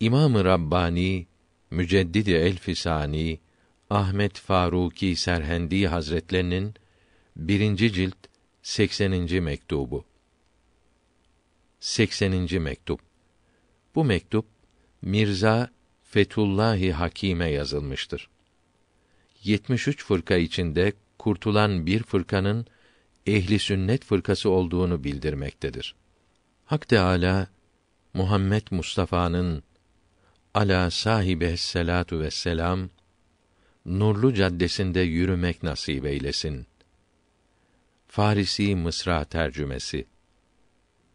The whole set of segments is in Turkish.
İmam-ı Rabbani Müceddidi Elfisani Ahmet Faruki Serhendi Hazretlerinin birinci cilt 80. mektubu. 80. mektup. Bu mektup Mirza Fetullahi Hakime yazılmıştır. 73 fırka içinde kurtulan bir fırkanın ehli sünnet fırkası olduğunu bildirmektedir. Hak Teala Muhammed Mustafa'nın ala sahibi selatu selam, nurlu caddesinde yürümek nasip eylesin. Farisi Mısra tercümesi.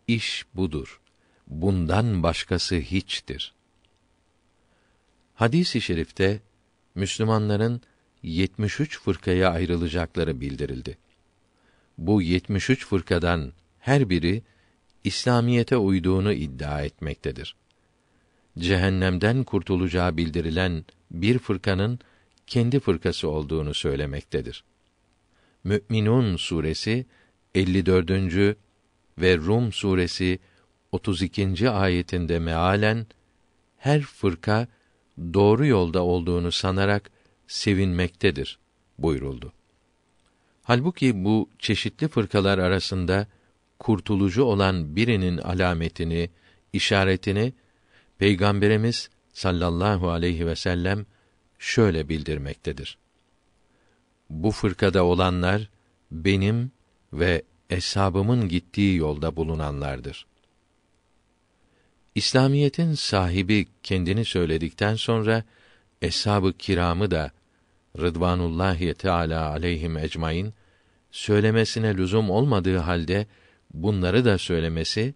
İş budur. Bundan başkası hiçtir. Hadis-i şerifte Müslümanların 73 fırkaya ayrılacakları bildirildi. Bu 73 fırkadan her biri İslamiyete uyduğunu iddia etmektedir cehennemden kurtulacağı bildirilen bir fırkanın kendi fırkası olduğunu söylemektedir. Mü'minun suresi 54. ve Rum suresi 32. ayetinde mealen her fırka doğru yolda olduğunu sanarak sevinmektedir buyuruldu. Halbuki bu çeşitli fırkalar arasında kurtulucu olan birinin alametini, işaretini Peygamberimiz sallallahu aleyhi ve sellem şöyle bildirmektedir. Bu fırkada olanlar benim ve eshabımın gittiği yolda bulunanlardır. İslamiyetin sahibi kendini söyledikten sonra eshab-ı kiramı da Rıdvanullahi Teala aleyhim ecmain söylemesine lüzum olmadığı halde bunları da söylemesi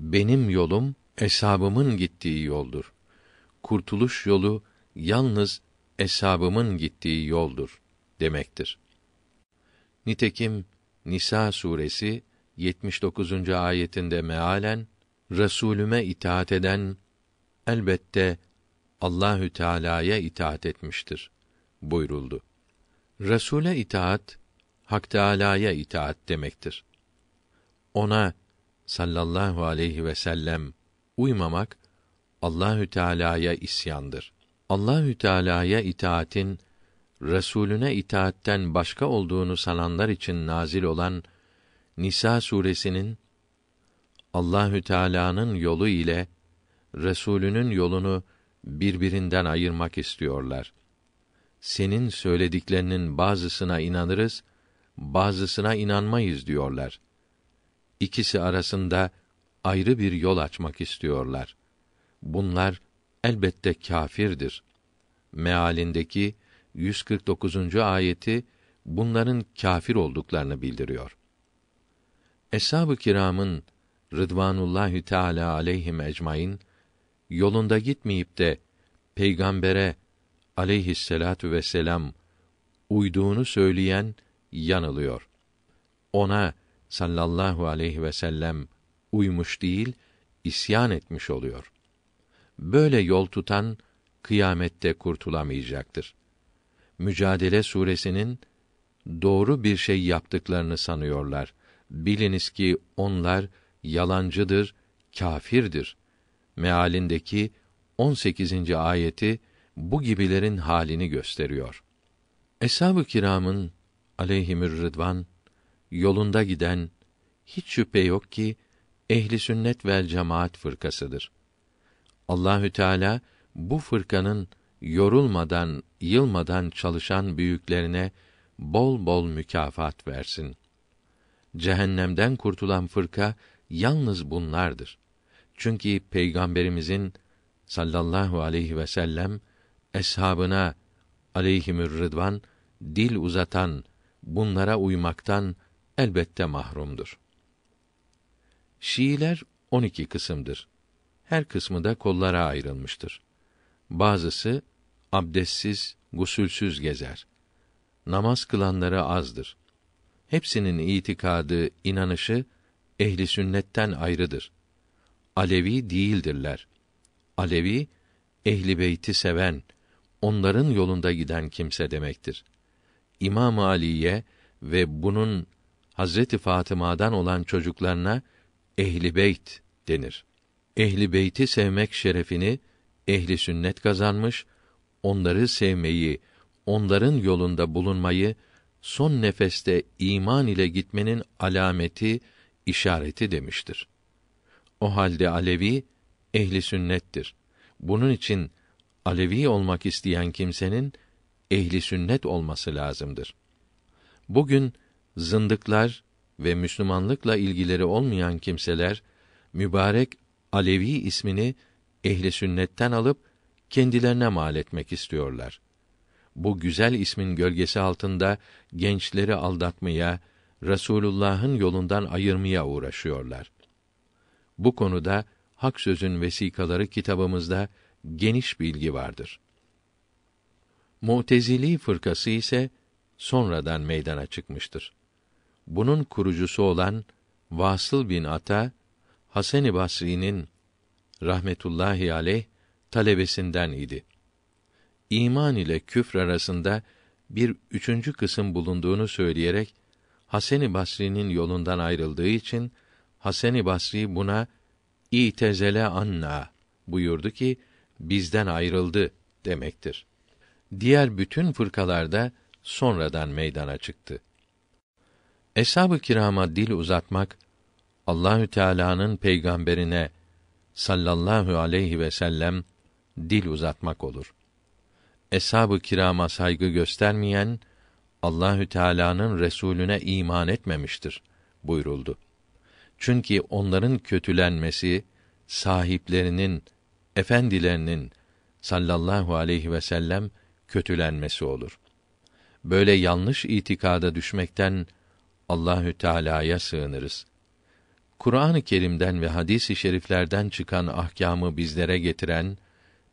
benim yolum Esabımın gittiği yoldur. Kurtuluş yolu yalnız esabımın gittiği yoldur demektir. Nitekim Nisa suresi 79. ayetinde mealen Resulüme itaat eden elbette Allahü Teala'ya itaat etmiştir buyuruldu. Resule itaat Hak Teala'ya itaat demektir. Ona sallallahu aleyhi ve sellem uymamak Allahü Teala'ya isyandır. Allahü Teala'ya itaatin Resulüne itaatten başka olduğunu sananlar için nazil olan Nisa suresinin Allahü Teala'nın yolu ile Resulünün yolunu birbirinden ayırmak istiyorlar. Senin söylediklerinin bazısına inanırız, bazısına inanmayız diyorlar. İkisi arasında ayrı bir yol açmak istiyorlar. Bunlar elbette kâfirdir. Mealindeki 149. ayeti bunların kâfir olduklarını bildiriyor. Eshab-ı kiramın Rıdvanullahü Teala aleyhim ecmaîn yolunda gitmeyip de peygambere aleyhisselatu vesselam uyduğunu söyleyen yanılıyor. Ona sallallahu aleyhi ve sellem uymuş değil, isyan etmiş oluyor. Böyle yol tutan kıyamette kurtulamayacaktır. Mücadele suresinin doğru bir şey yaptıklarını sanıyorlar. Biliniz ki onlar yalancıdır, kafirdir. Mealindeki 18. ayeti bu gibilerin halini gösteriyor. Eshab-ı kiramın aleyhimür rıdvan yolunda giden hiç şüphe yok ki ehli sünnet vel cemaat fırkasıdır. Allahü Teala bu fırkanın yorulmadan, yılmadan çalışan büyüklerine bol bol mükafat versin. Cehennemden kurtulan fırka yalnız bunlardır. Çünkü peygamberimizin sallallahu aleyhi ve sellem eshabına aleyhimür rıdvan dil uzatan bunlara uymaktan elbette mahrumdur. Şiiler 12 kısımdır. Her kısmı da kollara ayrılmıştır. Bazısı abdestsiz, gusülsüz gezer. Namaz kılanları azdır. Hepsinin itikadı, inanışı ehli sünnetten ayrıdır. Alevi değildirler. Alevi ehli beyti seven, onların yolunda giden kimse demektir. İmam Ali'ye ve bunun Hazreti Fatıma'dan olan çocuklarına ehli beyt denir. Ehli beyti sevmek şerefini ehli sünnet kazanmış, onları sevmeyi, onların yolunda bulunmayı son nefeste iman ile gitmenin alameti, işareti demiştir. O halde Alevi ehli sünnettir. Bunun için Alevi olmak isteyen kimsenin ehli sünnet olması lazımdır. Bugün zındıklar ve Müslümanlıkla ilgileri olmayan kimseler mübarek Alevi ismini ehli sünnetten alıp kendilerine mal etmek istiyorlar. Bu güzel ismin gölgesi altında gençleri aldatmaya, Resulullah'ın yolundan ayırmaya uğraşıyorlar. Bu konuda Hak Söz'ün vesikaları kitabımızda geniş bilgi vardır. Mu'tezili fırkası ise sonradan meydana çıkmıştır bunun kurucusu olan Vasıl bin Ata Hasan-ı Basri'nin rahmetullahi aleyh talebesinden idi. İman ile küfr arasında bir üçüncü kısım bulunduğunu söyleyerek Hasan-ı Basri'nin yolundan ayrıldığı için Hasan-ı Basri buna itezele anna buyurdu ki bizden ayrıldı demektir. Diğer bütün fırkalarda sonradan meydana çıktı. Eshab-ı kirama dil uzatmak Allahü Teala'nın peygamberine sallallahu aleyhi ve sellem dil uzatmak olur. Eshab-ı kirama saygı göstermeyen Allahü Teala'nın resulüne iman etmemiştir buyuruldu. Çünkü onların kötülenmesi sahiplerinin, efendilerinin sallallahu aleyhi ve sellem kötülenmesi olur. Böyle yanlış itikada düşmekten Allahü Teala'ya sığınırız. Kur'an-ı Kerim'den ve hadis-i şeriflerden çıkan ahkamı bizlere getiren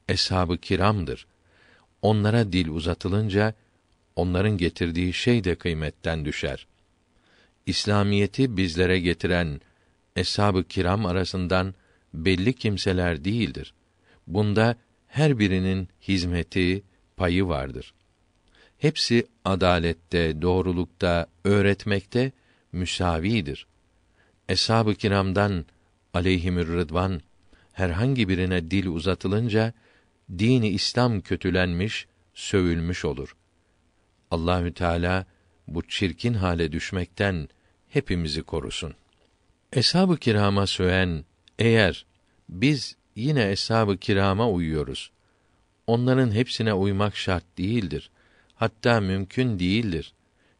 eshab-ı kiramdır. Onlara dil uzatılınca onların getirdiği şey de kıymetten düşer. İslamiyeti bizlere getiren eshab-ı kiram arasından belli kimseler değildir. Bunda her birinin hizmeti, payı vardır.'' hepsi adalette, doğrulukta, öğretmekte müsavidir. Eshab-ı kiramdan aleyhimür rıdvan herhangi birine dil uzatılınca dini İslam kötülenmiş, sövülmüş olur. Allahü Teala bu çirkin hale düşmekten hepimizi korusun. Eshab-ı kirama söyen eğer biz yine eshab-ı kirama uyuyoruz. Onların hepsine uymak şart değildir hatta mümkün değildir.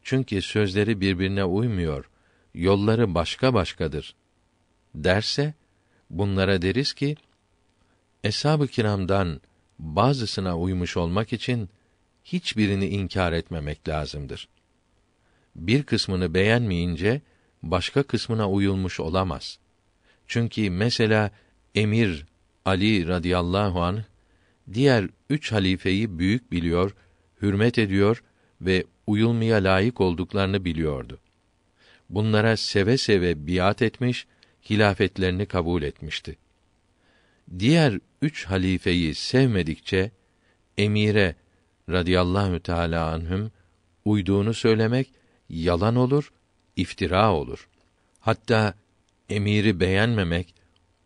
Çünkü sözleri birbirine uymuyor, yolları başka başkadır. Derse, bunlara deriz ki, Eshab-ı kiramdan bazısına uymuş olmak için hiçbirini inkar etmemek lazımdır. Bir kısmını beğenmeyince başka kısmına uyulmuş olamaz. Çünkü mesela Emir Ali radıyallahu anh diğer üç halifeyi büyük biliyor hürmet ediyor ve uyulmaya layık olduklarını biliyordu. Bunlara seve seve biat etmiş, hilafetlerini kabul etmişti. Diğer üç halifeyi sevmedikçe emire radıyallahu teala anhüm uyduğunu söylemek yalan olur, iftira olur. Hatta emiri beğenmemek,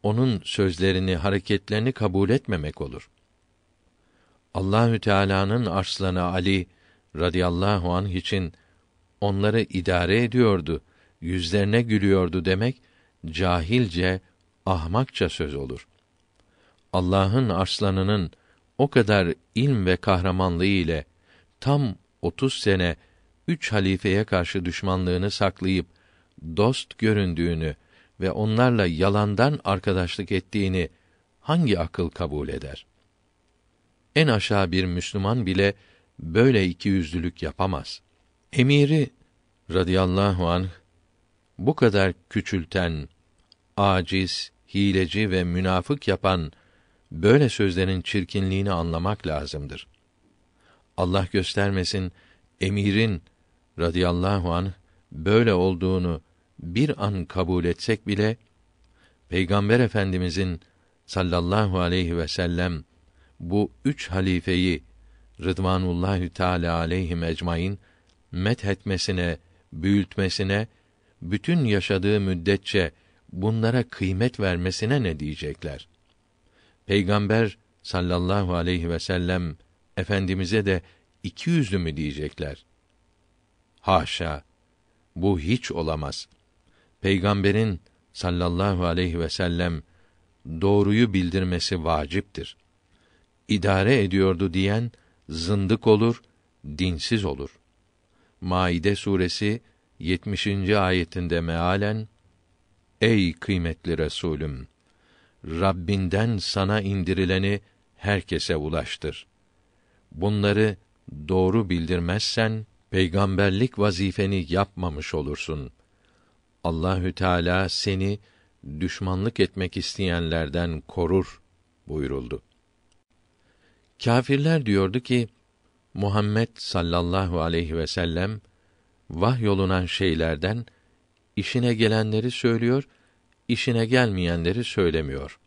onun sözlerini, hareketlerini kabul etmemek olur. Allahü Teala'nın arslanı Ali radıyallahu an için onları idare ediyordu, yüzlerine gülüyordu demek cahilce, ahmakça söz olur. Allah'ın arslanının o kadar ilm ve kahramanlığı ile tam 30 sene üç halifeye karşı düşmanlığını saklayıp dost göründüğünü ve onlarla yalandan arkadaşlık ettiğini hangi akıl kabul eder? en aşağı bir Müslüman bile böyle iki yüzlülük yapamaz. Emiri radıyallahu anh bu kadar küçülten, aciz, hileci ve münafık yapan böyle sözlerin çirkinliğini anlamak lazımdır. Allah göstermesin emirin radıyallahu anh böyle olduğunu bir an kabul etsek bile Peygamber Efendimizin sallallahu aleyhi ve sellem bu üç halifeyi Rıdvanullahü Teala aleyhi ecmaîn etmesine, büyütmesine, bütün yaşadığı müddetçe bunlara kıymet vermesine ne diyecekler? Peygamber sallallahu aleyhi ve sellem efendimize de iki yüzlü mü diyecekler? Haşa. Bu hiç olamaz. Peygamberin sallallahu aleyhi ve sellem doğruyu bildirmesi vaciptir idare ediyordu diyen zındık olur, dinsiz olur. Maide suresi 70. ayetinde mealen Ey kıymetli Resulüm Rabbinden sana indirileni herkese ulaştır. Bunları doğru bildirmezsen peygamberlik vazifeni yapmamış olursun. Allahü Teala seni düşmanlık etmek isteyenlerden korur buyuruldu. Kafirler diyordu ki Muhammed sallallahu aleyhi ve sellem yolunan şeylerden işine gelenleri söylüyor, işine gelmeyenleri söylemiyor.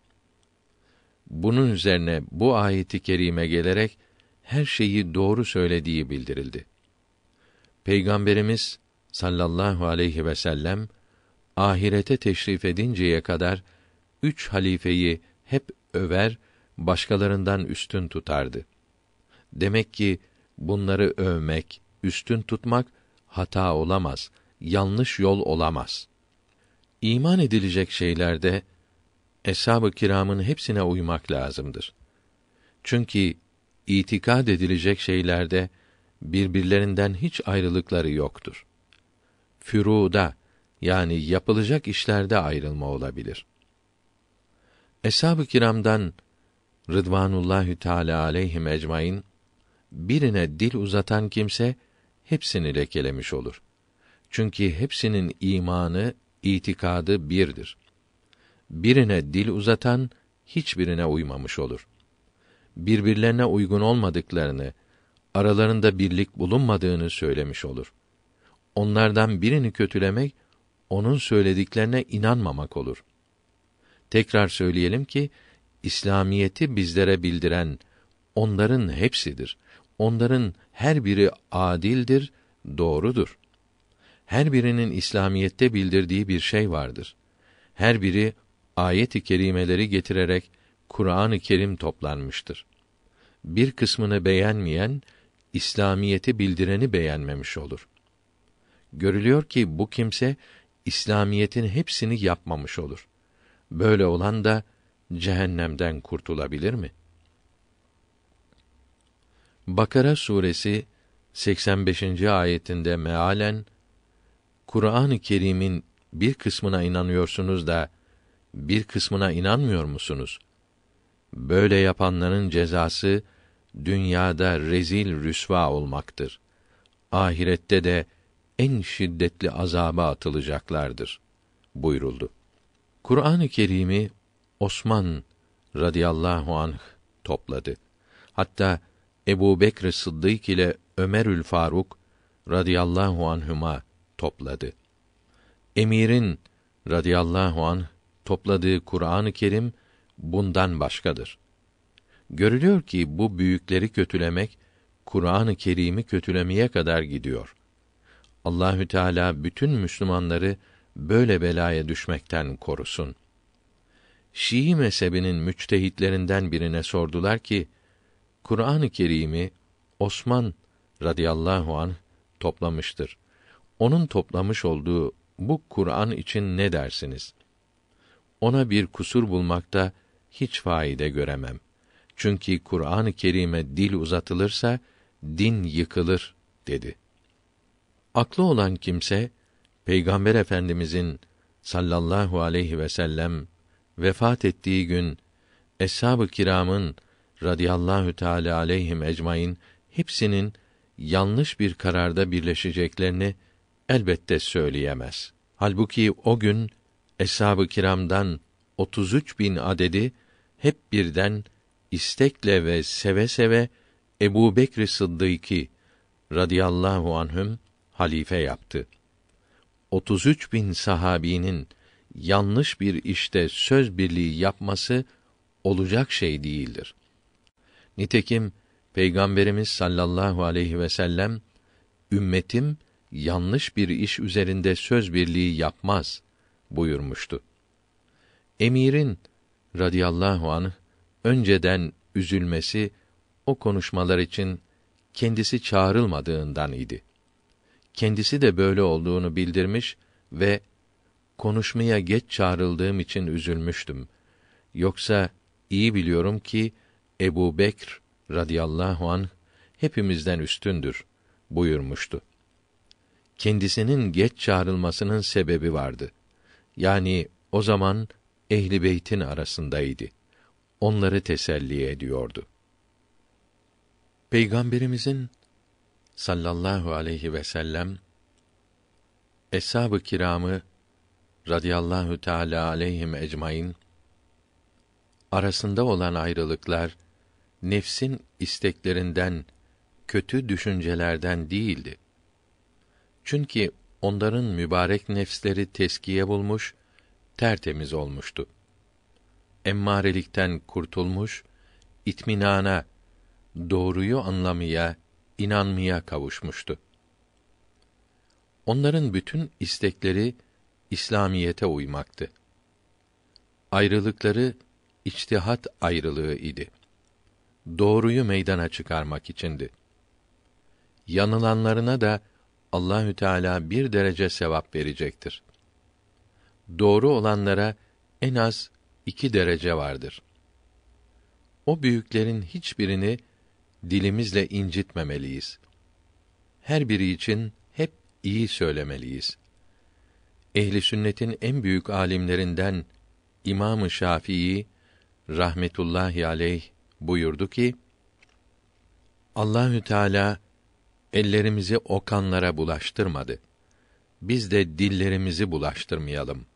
Bunun üzerine bu ayeti kerime gelerek her şeyi doğru söylediği bildirildi. Peygamberimiz sallallahu aleyhi ve sellem ahirete teşrif edinceye kadar üç halifeyi hep över başkalarından üstün tutardı. Demek ki bunları övmek, üstün tutmak hata olamaz, yanlış yol olamaz. İman edilecek şeylerde eshab-ı kiramın hepsine uymak lazımdır. Çünkü itikad edilecek şeylerde birbirlerinden hiç ayrılıkları yoktur. Füruda yani yapılacak işlerde ayrılma olabilir. Eshab-ı kiramdan Rıdvanullahü Teala aleyhi ecmaîn birine dil uzatan kimse hepsini lekelemiş olur. Çünkü hepsinin imanı, itikadı birdir. Birine dil uzatan hiçbirine uymamış olur. Birbirlerine uygun olmadıklarını, aralarında birlik bulunmadığını söylemiş olur. Onlardan birini kötülemek onun söylediklerine inanmamak olur. Tekrar söyleyelim ki İslamiyeti bizlere bildiren onların hepsidir. Onların her biri adildir, doğrudur. Her birinin İslamiyette bildirdiği bir şey vardır. Her biri ayet-i kerimeleri getirerek Kur'an-ı Kerim toplanmıştır. Bir kısmını beğenmeyen İslamiyeti bildireni beğenmemiş olur. Görülüyor ki bu kimse İslamiyetin hepsini yapmamış olur. Böyle olan da cehennemden kurtulabilir mi? Bakara suresi 85. ayetinde mealen Kur'an-ı Kerim'in bir kısmına inanıyorsunuz da bir kısmına inanmıyor musunuz? Böyle yapanların cezası dünyada rezil rüsva olmaktır. Ahirette de en şiddetli azaba atılacaklardır buyuruldu. Kur'an-ı Kerim'i Osman radıyallahu anh topladı. Hatta Ebu Bekr Sıddık ile Ömerül Faruk radıyallahu anhuma topladı. Emirin radıyallahu anh topladığı Kur'an-ı Kerim bundan başkadır. Görülüyor ki bu büyükleri kötülemek Kur'an-ı Kerim'i kötülemeye kadar gidiyor. Allahü Teala bütün Müslümanları böyle belaya düşmekten korusun. Şii mezhebinin müçtehitlerinden birine sordular ki, Kur'an-ı Kerim'i Osman radıyallahu anh toplamıştır. Onun toplamış olduğu bu Kur'an için ne dersiniz? Ona bir kusur bulmakta hiç faide göremem. Çünkü Kur'an-ı Kerim'e dil uzatılırsa din yıkılır dedi. Aklı olan kimse Peygamber Efendimizin sallallahu aleyhi ve sellem vefat ettiği gün eshab-ı kiramın radıyallahu teala aleyhim ecmain hepsinin yanlış bir kararda birleşeceklerini elbette söyleyemez. Halbuki o gün eshab-ı kiramdan 33 bin adedi hep birden istekle ve seve seve Ebu Bekr Sıddık'ı radıyallahu anhüm halife yaptı. 33 bin sahabinin yanlış bir işte söz birliği yapması olacak şey değildir. Nitekim Peygamberimiz sallallahu aleyhi ve sellem ümmetim yanlış bir iş üzerinde söz birliği yapmaz buyurmuştu. Emirin radıyallahu anh önceden üzülmesi o konuşmalar için kendisi çağrılmadığından idi. Kendisi de böyle olduğunu bildirmiş ve konuşmaya geç çağrıldığım için üzülmüştüm. Yoksa iyi biliyorum ki Ebu Bekr radıyallahu an hepimizden üstündür buyurmuştu. Kendisinin geç çağrılmasının sebebi vardı. Yani o zaman ehli beytin arasındaydı. Onları teselli ediyordu. Peygamberimizin sallallahu aleyhi ve sellem eshab-ı kiramı radıyallahu teala aleyhim ecmaîn arasında olan ayrılıklar nefsin isteklerinden, kötü düşüncelerden değildi. Çünkü onların mübarek nefsleri teskiye bulmuş, tertemiz olmuştu. Emmarelikten kurtulmuş, itminana, doğruyu anlamaya, inanmaya kavuşmuştu. Onların bütün istekleri İslamiyete uymaktı. Ayrılıkları içtihat ayrılığı idi. Doğruyu meydana çıkarmak içindi. Yanılanlarına da Allahü Teala bir derece sevap verecektir. Doğru olanlara en az iki derece vardır. O büyüklerin hiçbirini dilimizle incitmemeliyiz. Her biri için hep iyi söylemeliyiz ehli sünnetin en büyük alimlerinden İmam-ı Şafii rahmetullahi aleyh buyurdu ki Allahü Teala ellerimizi o kanlara bulaştırmadı. Biz de dillerimizi bulaştırmayalım.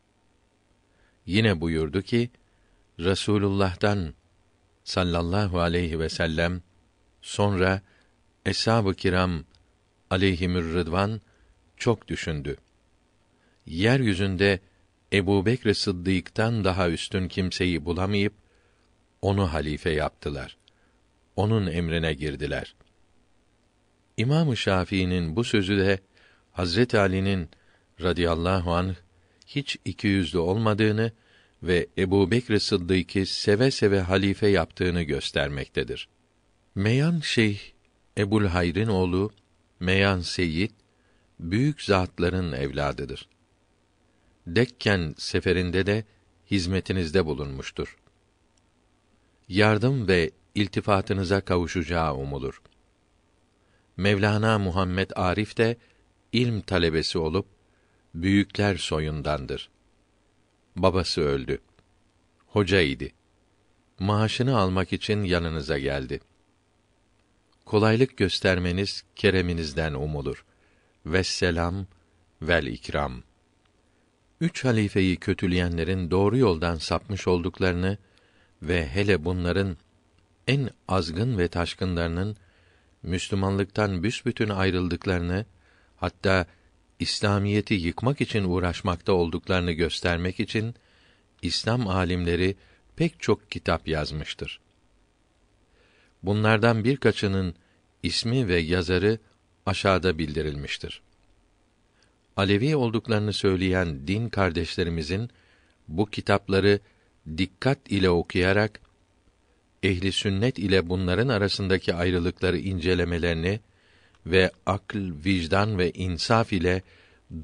Yine buyurdu ki Resulullah'tan sallallahu aleyhi ve sellem sonra eshab-ı kiram aleyhimür rıdvan çok düşündü yeryüzünde Ebu Bekr Sıddık'tan daha üstün kimseyi bulamayıp, onu halife yaptılar. Onun emrine girdiler. İmam-ı Şafii'nin bu sözü de Hazret Ali'nin radıyallahu anh hiç iki yüzlü olmadığını ve Ebu Bekr Sıddık'ı seve seve halife yaptığını göstermektedir. Meyan Şeyh Ebul Hayr'in oğlu Meyan Seyyid büyük zatların evladıdır. Dekken seferinde de hizmetinizde bulunmuştur. Yardım ve iltifatınıza kavuşacağı umulur. Mevlana Muhammed Arif de ilm talebesi olup büyükler soyundandır. Babası öldü. Hoca idi. Maaşını almak için yanınıza geldi. Kolaylık göstermeniz kereminizden umulur. Vesselam vel ikram üç halifeyi kötüleyenlerin doğru yoldan sapmış olduklarını ve hele bunların en azgın ve taşkınlarının Müslümanlıktan büsbütün ayrıldıklarını, hatta İslamiyeti yıkmak için uğraşmakta olduklarını göstermek için İslam alimleri pek çok kitap yazmıştır. Bunlardan birkaçının ismi ve yazarı aşağıda bildirilmiştir. Alevi olduklarını söyleyen din kardeşlerimizin bu kitapları dikkat ile okuyarak ehli sünnet ile bunların arasındaki ayrılıkları incelemelerini ve akıl vicdan ve insaf ile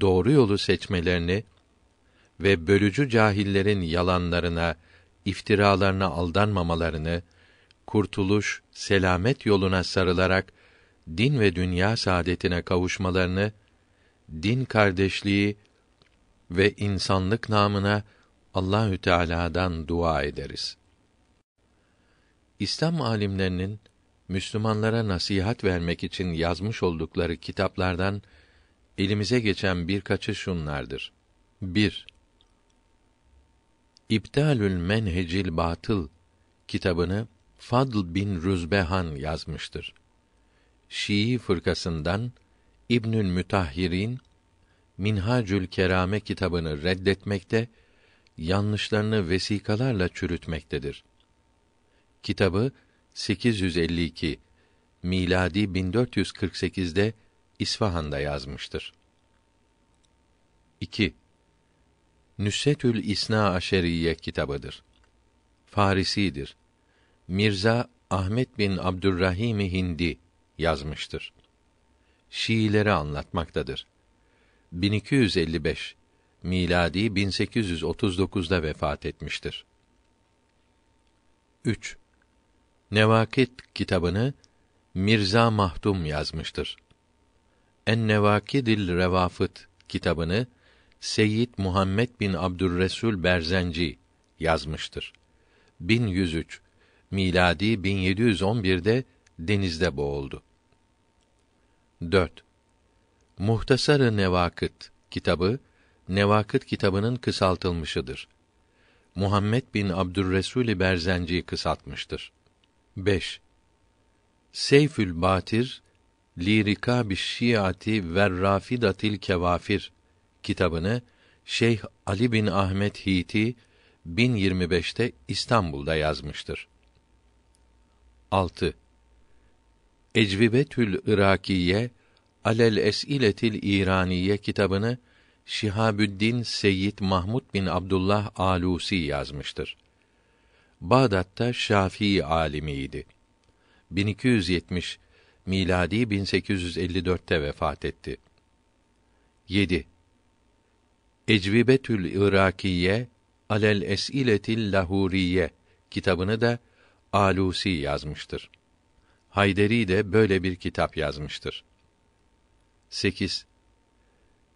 doğru yolu seçmelerini ve bölücü cahillerin yalanlarına, iftiralarına aldanmamalarını, kurtuluş, selamet yoluna sarılarak din ve dünya saadetine kavuşmalarını din kardeşliği ve insanlık namına Allahü Teala'dan dua ederiz. İslam alimlerinin Müslümanlara nasihat vermek için yazmış oldukları kitaplardan elimize geçen birkaçı şunlardır. 1. İbtalül Menhecil Batıl kitabını Fadl bin Rüzbehan yazmıştır. Şii fırkasından İbnül Mütahhirin Minhacül Kerame kitabını reddetmekte, yanlışlarını vesikalarla çürütmektedir. Kitabı 852 miladi 1448'de İsfahan'da yazmıştır. 2. Nüsetül İsna Aşeriye kitabıdır. Farisidir. Mirza Ahmet bin Abdurrahim Hindi yazmıştır. Şiileri anlatmaktadır. 1255 miladi 1839'da vefat etmiştir. 3. Nevakit kitabını Mirza Mahdum yazmıştır. En-Nevakidil Revafıt kitabını Seyyid Muhammed bin Abdülresul Berzenci yazmıştır. 1103 miladi 1711'de denizde boğuldu. 4. Muhtasarı Nevakıt kitabı Nevakıt kitabının kısaltılmışıdır. Muhammed bin Abdülresul Berzenci kısaltmıştır. 5. Seyfül Batir Lirika bi Şiati ve Rafidatil Kevafir kitabını Şeyh Ali bin Ahmet Hiti 1025'te İstanbul'da yazmıştır. 6. Ecvibetül Irakiye Alel Esiletil İraniye kitabını Şihabüddin Seyyid Mahmud bin Abdullah Alusi yazmıştır. Bağdat'ta Şafii alimiydi. 1270 miladi 1854'te vefat etti. 7. Ecvibetül Irakiye Alel Esiletil Lahuriye kitabını da Alusi yazmıştır. Hayderi de böyle bir kitap yazmıştır. 8.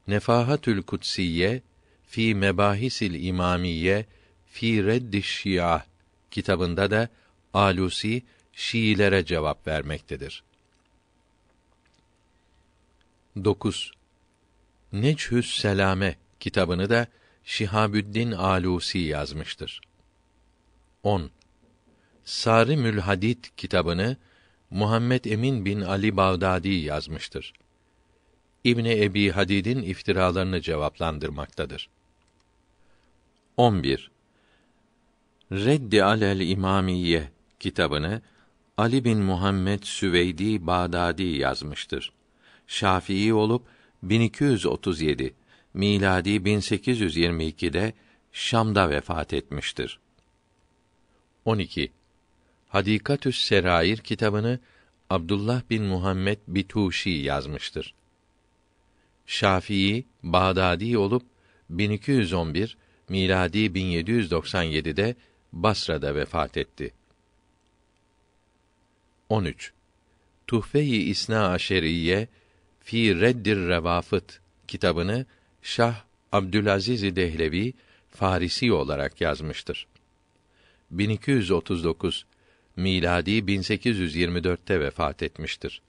Nefahatül Kutsiye fi Mebahisil İmamiye fi Reddi Şia kitabında da Alusi Şiilere cevap vermektedir. 9. Neçhüs Selame kitabını da Şihabüddin Alusi yazmıştır. 10. Sarı Mülhadid kitabını Muhammed Emin bin Ali Bağdadi yazmıştır. İbni Ebi Hadid'in iftiralarını cevaplandırmaktadır. 11. Reddi alel İmamiye kitabını Ali bin Muhammed Süveydi Bağdadi yazmıştır. Şafii olup 1237 miladi 1822'de Şam'da vefat etmiştir. 12. Hadikatü's Serair kitabını Abdullah bin Muhammed Bituşi yazmıştır. Şafii Bağdadi olup 1211 miladi 1797'de Basra'da vefat etti. 13. Tuhfe-i İsna Aşeriye fi Reddir Revafıt kitabını Şah Abdülaziz Dehlevi Farisi olarak yazmıştır. 1239 miladi 1824'te vefat etmiştir.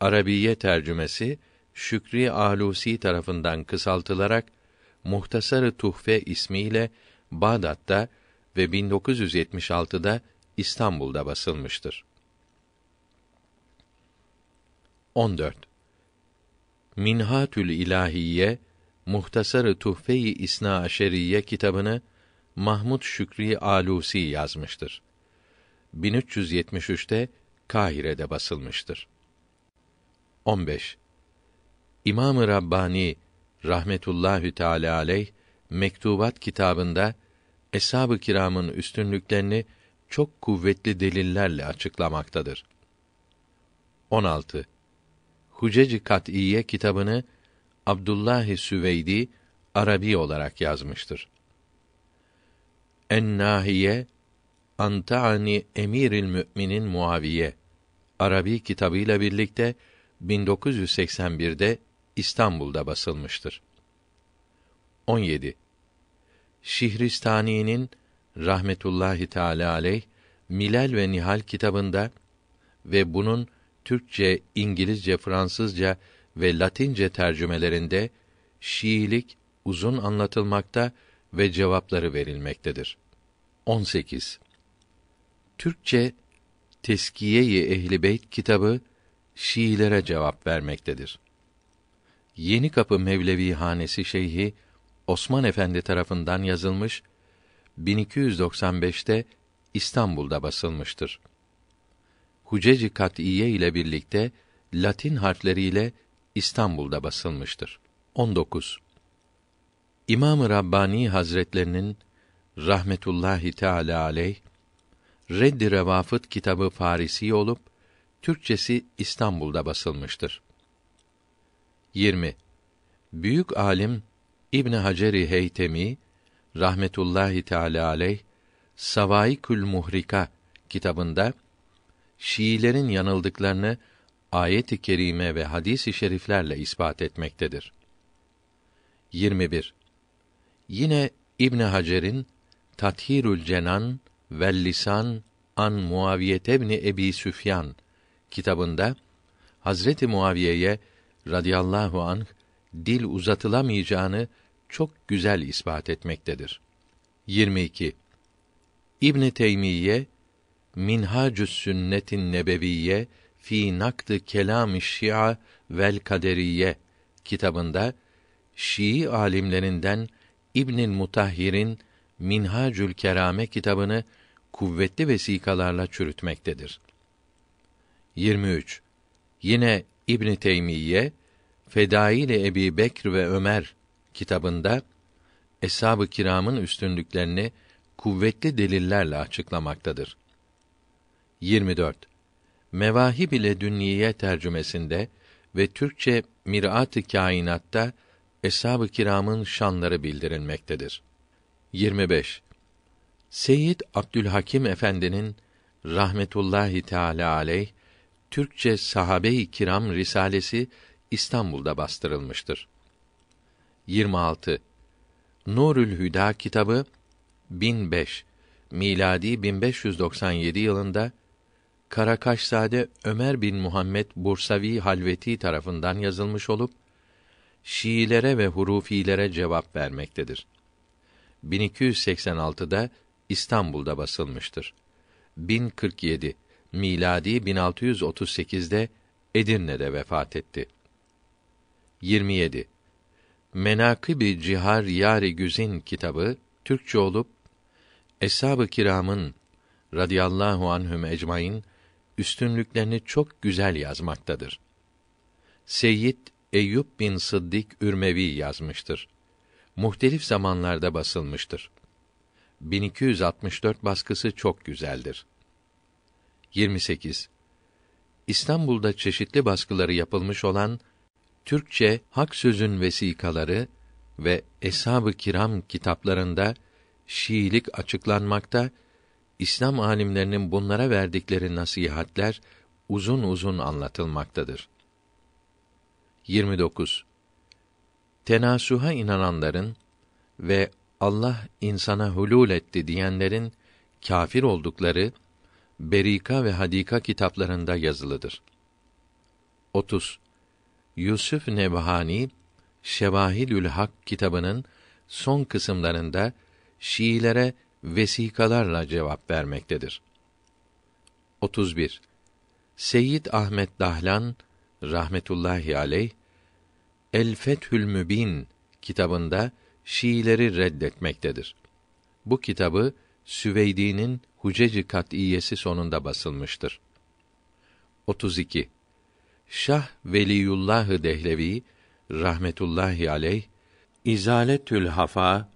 Arabiye tercümesi Şükrî Ahlusi tarafından kısaltılarak Muhtasarı Tuhfe ismiyle Bağdat'ta ve 1976'da İstanbul'da basılmıştır. 14. Minhatül İlahiye Muhtasarı Tuhfe-i İsna Aşeriye kitabını Mahmud Şükrî Alusi yazmıştır. 1373'te Kahire'de basılmıştır. 15. İmam-ı Rabbani rahmetullahü teala aleyh mektubat kitabında eshab-ı kiramın üstünlüklerini çok kuvvetli delillerle açıklamaktadır. 16. Huceci Kat'iyye kitabını Abdullahi Süveydi Arabi olarak yazmıştır. En-Nahiye Antani Emiril Müminin Muaviye Arabi kitabıyla birlikte 1981'de İstanbul'da basılmıştır. 17. Şihristani'nin rahmetullahi teala aleyh Milal ve Nihal kitabında ve bunun Türkçe, İngilizce, Fransızca ve Latince tercümelerinde Şiilik uzun anlatılmakta ve cevapları verilmektedir. 18. Türkçe Teskiye-i Ehli Beyt kitabı Şiilere cevap vermektedir. Yeni Kapı Mevlevi Hanesi Şeyhi Osman Efendi tarafından yazılmış 1295'te İstanbul'da basılmıştır. Huceci Kat'iye ile birlikte Latin harfleriyle İstanbul'da basılmıştır. 19. İmam-ı Rabbani Hazretlerinin rahmetullahi teala aleyh Reddi Revafıt kitabı Farisi olup Türkçesi İstanbul'da basılmıştır. 20. Büyük alim İbn Haceri Heytemi rahmetullahi teala aleyh Savaikül Muhrika kitabında Şiilerin yanıldıklarını ayet-i kerime ve hadis-i şeriflerle ispat etmektedir. 21. Yine İbn Hacer'in Tathirül Cenan Vellisan an Muaviye tebni Ebi Süfyan kitabında Hazreti Muaviye'ye radıyallahu anh dil uzatılamayacağını çok güzel ispat etmektedir. 22. İbn Teymiye Minhacü's Sünnetin Nebeviye fi nakdı kelam-ı Şia vel kaderiyye kitabında Şii alimlerinden İbnül Mutahhir'in Minhacül Kerame kitabını kuvvetli vesikalarla çürütmektedir. 23. Yine İbn Teymiye Fedai ile Ebi Bekr ve Ömer kitabında Eshab-ı Kiram'ın üstünlüklerini kuvvetli delillerle açıklamaktadır. 24. Mevahib ile Dünniye tercümesinde ve Türkçe Mirat-ı Kainat'ta Eshab-ı Kiram'ın şanları bildirilmektedir. 25. Seyyid Abdülhakim Efendi'nin rahmetullahi teala aleyh Türkçe Sahabe-i Kiram Risalesi İstanbul'da bastırılmıştır. 26. Nurül Hüda kitabı 1005 miladi 1597 yılında Karakaşzade Ömer bin Muhammed Bursavi Halveti tarafından yazılmış olup Şiilere ve Hurufilere cevap vermektedir. 1286'da İstanbul'da basılmıştır. 1047 miladi 1638'de Edirne'de vefat etti. 27 Menakibi Cihar Yari Güzin kitabı Türkçe olup Eshab-ı Kiram'ın radıyallahu anhum ecmain üstünlüklerini çok güzel yazmaktadır. Seyyid Eyüp bin Sıddık Ürmevi yazmıştır. Muhtelif zamanlarda basılmıştır. 1264 baskısı çok güzeldir. 28. İstanbul'da çeşitli baskıları yapılmış olan Türkçe Hak Sözün Vesikaları ve Eshab-ı Kiram kitaplarında Şiilik açıklanmakta, İslam alimlerinin bunlara verdikleri nasihatler uzun uzun anlatılmaktadır. 29. Tenasuha inananların ve Allah insana hulul etti diyenlerin kafir oldukları Berika ve Hadika kitaplarında yazılıdır. 30. Yusuf Nebhani Şevahilül Hak kitabının son kısımlarında Şiilere vesikalarla cevap vermektedir. 31. Seyyid Ahmet Dahlan rahmetullahi aleyh El Fethül Mübin kitabında Şiileri reddetmektedir. Bu kitabı Süveydi'nin Huceci Kat'iyesi sonunda basılmıştır. 32. Şah Veliyullah Dehlevi rahmetullahi aleyh İzaletül Hafa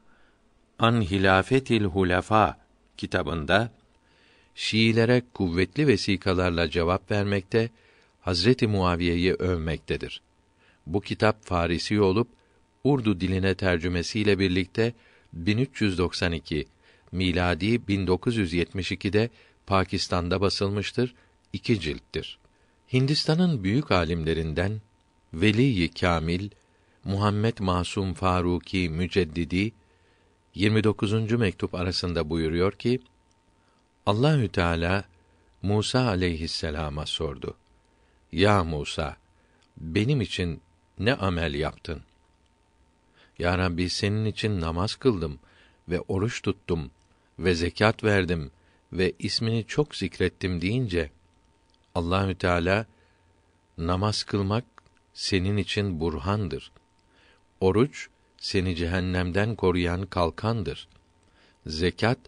An Hilafetil Hulafa kitabında Şiilere kuvvetli vesikalarla cevap vermekte, Hazreti Muaviye'yi övmektedir. Bu kitap Farisi olup Urdu diline tercümesiyle birlikte 1392 miladi 1972'de Pakistan'da basılmıştır, iki cilttir. Hindistan'ın büyük alimlerinden Veli-i Kamil Muhammed Masum Faruki Müceddidi 29. mektup arasında buyuruyor ki Allahü Teala Musa aleyhisselama sordu. Ya Musa, benim için ne amel yaptın? Ya Rabbi senin için namaz kıldım ve oruç tuttum ve zekat verdim ve ismini çok zikrettim deyince Allahü Teala namaz kılmak senin için burhandır. Oruç seni cehennemden koruyan kalkandır. Zekat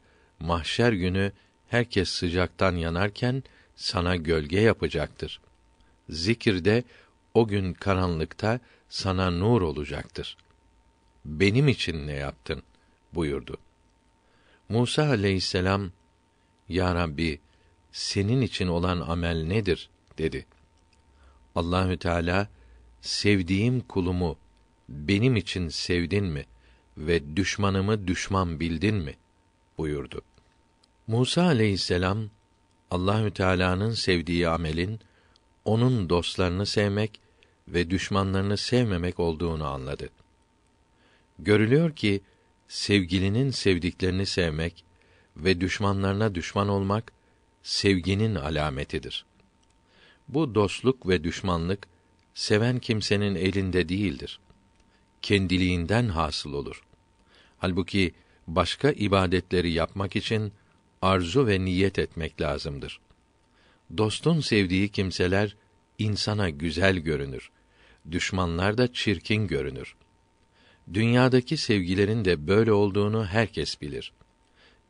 mahşer günü herkes sıcaktan yanarken sana gölge yapacaktır. Zikir de o gün karanlıkta sana nur olacaktır.'' benim için ne yaptın buyurdu. Musa aleyhisselam Ya Rabbi senin için olan amel nedir dedi. Allahü Teala sevdiğim kulumu benim için sevdin mi ve düşmanımı düşman bildin mi buyurdu. Musa aleyhisselam Allahü Teala'nın sevdiği amelin onun dostlarını sevmek ve düşmanlarını sevmemek olduğunu anladı. Görülüyor ki sevgilinin sevdiklerini sevmek ve düşmanlarına düşman olmak sevginin alametidir. Bu dostluk ve düşmanlık seven kimsenin elinde değildir. Kendiliğinden hasıl olur. Halbuki başka ibadetleri yapmak için arzu ve niyet etmek lazımdır. Dostun sevdiği kimseler insana güzel görünür. Düşmanlar da çirkin görünür. Dünyadaki sevgilerin de böyle olduğunu herkes bilir.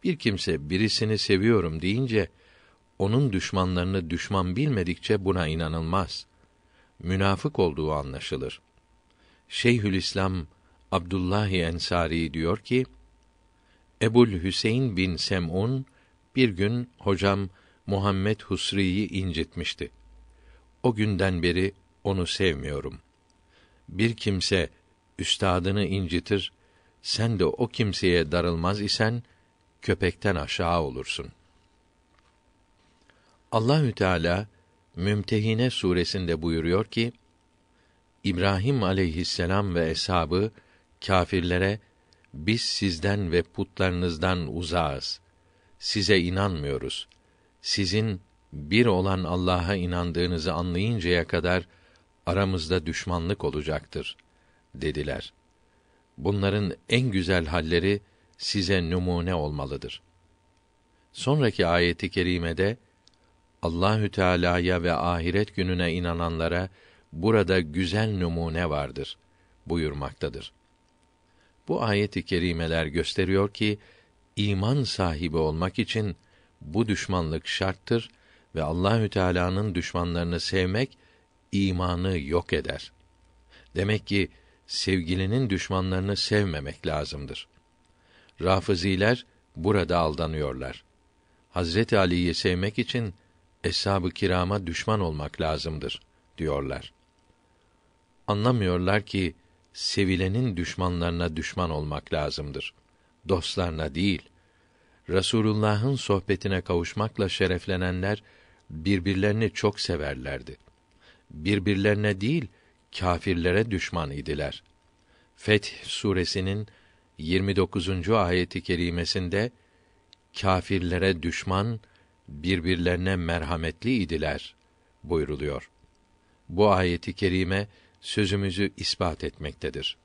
Bir kimse birisini seviyorum deyince onun düşmanlarını düşman bilmedikçe buna inanılmaz. Münafık olduğu anlaşılır. Şeyhülislam Abdullahi Ensari diyor ki: Ebul Hüseyin bin Sem'un bir gün hocam Muhammed Husri'yi incitmişti. O günden beri onu sevmiyorum. Bir kimse üstadını incitir, sen de o kimseye darılmaz isen köpekten aşağı olursun. Allahü Teala Mümtehine suresinde buyuruyor ki: İbrahim aleyhisselam ve eshabı kâfirlere biz sizden ve putlarınızdan uzağız. Size inanmıyoruz. Sizin bir olan Allah'a inandığınızı anlayıncaya kadar aramızda düşmanlık olacaktır.'' dediler. Bunların en güzel halleri size numune olmalıdır. Sonraki ayeti kerimede Allahü Teala'ya ve ahiret gününe inananlara burada güzel numune vardır buyurmaktadır. Bu ayeti kerimeler gösteriyor ki iman sahibi olmak için bu düşmanlık şarttır ve Allahü Teala'nın düşmanlarını sevmek imanı yok eder. Demek ki sevgilinin düşmanlarını sevmemek lazımdır. Rafiziler burada aldanıyorlar. Hazreti Ali'yi sevmek için eshab-ı kirama düşman olmak lazımdır diyorlar. Anlamıyorlar ki sevilenin düşmanlarına düşman olmak lazımdır. Dostlarına değil. Resulullah'ın sohbetine kavuşmakla şereflenenler birbirlerini çok severlerdi. Birbirlerine değil, kâfirlere düşman idiler. Feth suresinin 29. ayeti kerimesinde kâfirlere düşman birbirlerine merhametli idiler buyruluyor. Bu ayeti kerime sözümüzü ispat etmektedir.